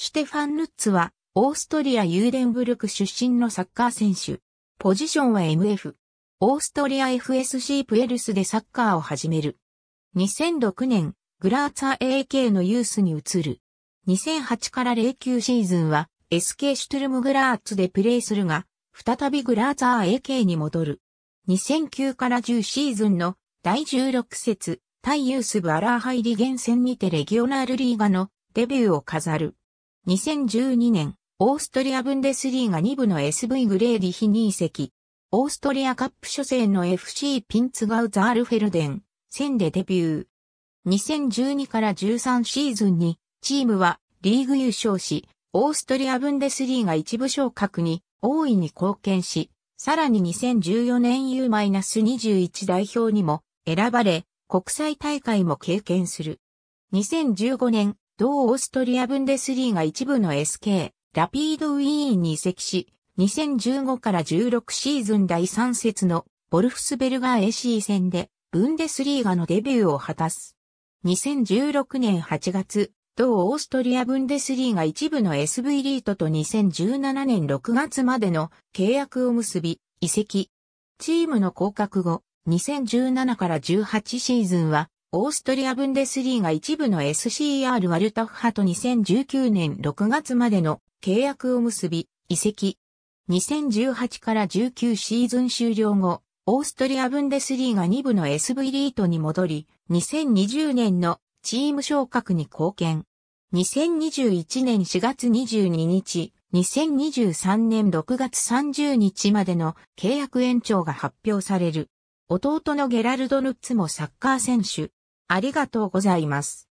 シュテファン・ルッツは、オーストリア・ユーデンブルク出身のサッカー選手。ポジションは MF。オーストリア FSC プエルスでサッカーを始める。2006年、グラーツァ AK のユースに移る。2008から09シーズンは SK シュトゥルムグラーツでプレーするが、再びグラーツァ AK に戻る。2009から10シーズンの第16節、対ユースバラーハイリゲン戦にてレギオナールリーガのデビューを飾る。2012年、オーストリア・ブンデスリーが2部の SV グレーディヒ2籍。オーストリアカップ初戦の FC ピンツガウザールフェルデン、戦でデビュー。2012から13シーズンに、チームはリーグ優勝し、オーストリア・ブンデスリーが一部昇格に大いに貢献し、さらに2014年 U-21 代表にも選ばれ、国際大会も経験する。2015年同オーストリアブンデスリーが一部の SK、ラピードウィーンに移籍し、2015から16シーズン第3節のボルフスベルガー AC 戦でブンデスリーガのデビューを果たす。2016年8月、同オーストリアブンデスリーガ一部の SV リートと2017年6月までの契約を結び、移籍。チームの降格後、2017から18シーズンはオーストリア・ブンデスリーが一部の SCR ワルタフ派と2019年6月までの契約を結び、移籍。2018から19シーズン終了後、オーストリア・ブンデスリーが2部の SV リートに戻り、2020年のチーム昇格に貢献。2021年4月22日、2023年6月30日までの契約延長が発表される。弟のゲラルド・ヌッツもサッカー選手、ありがとうございます。